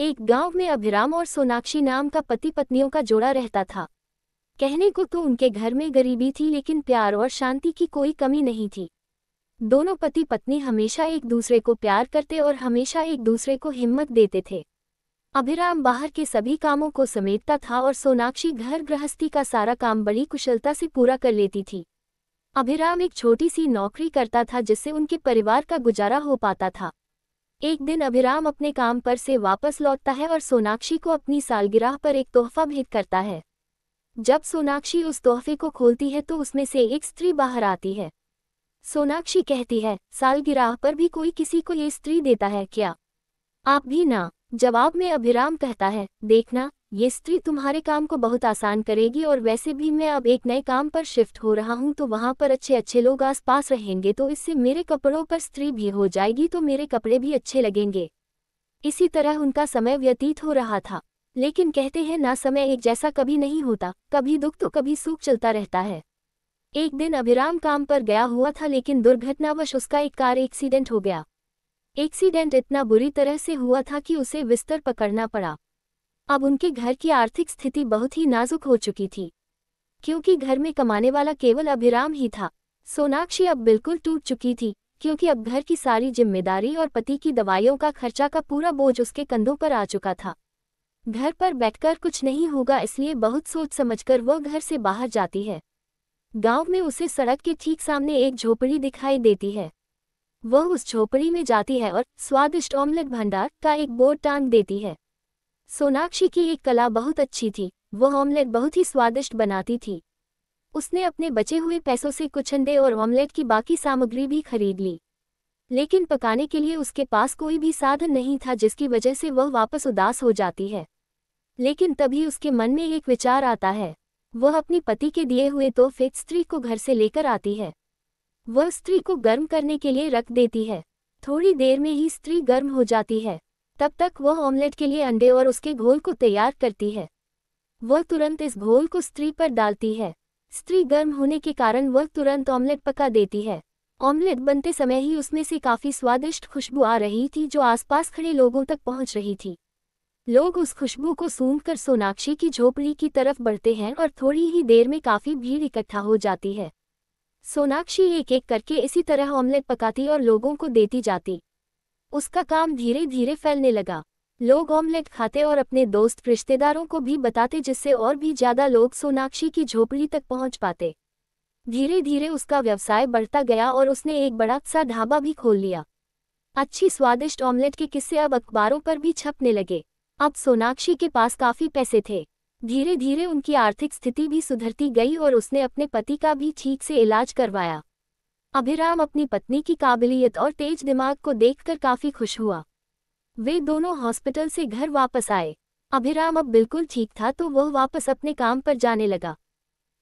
एक गांव में अभिराम और सोनाक्षी नाम का पति पत्नियों का जोड़ा रहता था कहने को तो उनके घर में गरीबी थी लेकिन प्यार और शांति की कोई कमी नहीं थी दोनों पति पत्नी हमेशा एक दूसरे को प्यार करते और हमेशा एक दूसरे को हिम्मत देते थे अभिराम बाहर के सभी कामों को समेटता था और सोनाक्षी घर गृहस्थी का सारा काम बड़ी कुशलता से पूरा कर लेती थी अभिराम एक छोटी सी नौकरी करता था जिससे उनके परिवार का गुजारा हो पाता था एक दिन अभिराम अपने काम पर से वापस लौटता है और सोनाक्षी को अपनी सालगिरह पर एक तोहफा भेंट करता है जब सोनाक्षी उस तोहफे को खोलती है तो उसमें से एक स्त्री बाहर आती है सोनाक्षी कहती है सालगिरह पर भी कोई किसी को ये स्त्री देता है क्या आप भी ना जवाब में अभिराम कहता है देखना ये स्त्री तुम्हारे काम को बहुत आसान करेगी और वैसे भी मैं अब एक नए काम पर शिफ्ट हो रहा हूँ तो वहाँ पर अच्छे अच्छे लोग आसपास रहेंगे तो इससे मेरे कपड़ों पर स्त्री भी हो जाएगी तो मेरे कपड़े भी अच्छे लगेंगे इसी तरह उनका समय व्यतीत हो रहा था लेकिन कहते हैं ना समय एक जैसा कभी नहीं होता कभी दुख तो कभी सुख चलता रहता है एक दिन अभिराम काम पर गया हुआ था लेकिन दुर्घटनावश उसका एक कार एक्सीडेंट हो गया एक्सीडेंट इतना बुरी तरह से हुआ था कि उसे बिस्तर पकड़ना पड़ा अब उनके घर की आर्थिक स्थिति बहुत ही नाजुक हो चुकी थी क्योंकि घर में कमाने वाला केवल अभिराम ही था सोनाक्षी अब बिल्कुल टूट चुकी थी क्योंकि अब घर की सारी जिम्मेदारी और पति की दवाइयों का खर्चा का पूरा बोझ उसके कंधों पर आ चुका था घर पर बैठकर कुछ नहीं होगा इसलिए बहुत सोच समझकर वह घर से बाहर जाती है गांव में उसे सड़क के ठीक सामने एक झोपड़ी दिखाई देती है वह उस झोपड़ी में जाती है और स्वादिष्ट ऑमलेट भंडार का एक बोर्ड टांग देती है सोनाक्षी की एक कला बहुत अच्छी थी वह ऑमलेट बहुत ही स्वादिष्ट बनाती थी उसने अपने बचे हुए पैसों से कुछ अंडे और ऑमलेट की बाकी सामग्री भी खरीद ली लेकिन पकाने के लिए उसके पास कोई भी साधन नहीं था जिसकी वजह से वह वापस उदास हो जाती है लेकिन तभी उसके मन में एक विचार आता है वह अपनी पति के दिए हुए तोहफे स्त्री को घर से लेकर आती है वह स्त्री को गर्म करने के लिए रख देती है थोड़ी देर में ही स्त्री गर्म हो जाती है तब तक वह ऑमलेट के लिए अंडे और उसके घोल को तैयार करती है वह तुरंत इस घोल को स्त्री पर डालती है स्त्री गर्म होने के कारण वह तुरंत ऑमलेट पका देती है ऑमलेट बनते समय ही उसमें से काफ़ी स्वादिष्ट खुशबू आ रही थी जो आसपास खड़े लोगों तक पहुंच रही थी लोग उस खुशबू को सूंघ कर सोनाक्षी की झोपड़ी की तरफ बढ़ते हैं और थोड़ी ही देर में काफ़ी भीड़ इकट्ठा हो जाती है सोनाक्षी एक एक करके इसी तरह ऑमलेट पकाती और लोगों को देती जाती उसका काम धीरे धीरे फैलने लगा लोग ऑमलेट खाते और अपने दोस्त रिश्तेदारों को भी बताते जिससे और भी ज्यादा लोग सोनाक्षी की झोपड़ी तक पहुंच पाते धीरे धीरे उसका व्यवसाय बढ़ता गया और उसने एक बड़ा सा ढाबा भी खोल लिया अच्छी स्वादिष्ट ऑमलेट के किस्से अब अखबारों पर भी छपने लगे अब सोनाक्षी के पास काफी पैसे थे धीरे धीरे उनकी आर्थिक स्थिति भी सुधरती गई और उसने अपने पति का भी ठीक से इलाज करवाया अभिराम अपनी पत्नी की काबिलियत और तेज दिमाग को देखकर काफी खुश हुआ वे दोनों हॉस्पिटल से घर वापस आए अभिराम अब बिल्कुल ठीक था तो वह वापस अपने काम पर जाने लगा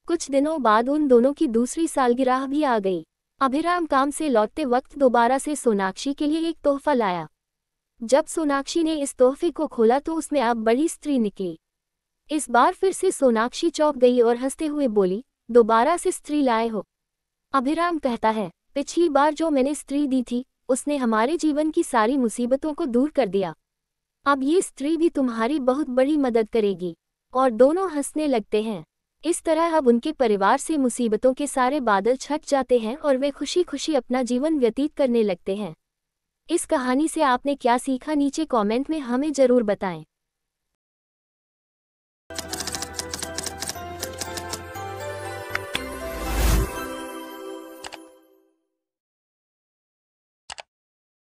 कुछ दिनों बाद उन दोनों की दूसरी सालगिराह भी आ गई अभिराम काम से लौटते वक्त दोबारा से सोनाक्षी के लिए एक तोहफा लाया जब सोनाक्षी ने इस तोहफे को खोला तो उसमें अब बड़ी स्त्री निकली इस बार फिर से सोनाक्षी चौंक गई और हंसते हुए बोली दोबारा से स्त्री लाए हो अभिराम कहता है पिछली बार जो मैंने स्त्री दी थी उसने हमारे जीवन की सारी मुसीबतों को दूर कर दिया अब ये स्त्री भी तुम्हारी बहुत बड़ी मदद करेगी और दोनों हंसने लगते हैं इस तरह अब उनके परिवार से मुसीबतों के सारे बादल छट जाते हैं और वे खुशी खुशी अपना जीवन व्यतीत करने लगते हैं इस कहानी से आपने क्या सीखा नीचे कमेंट में हमें ज़रूर बताएं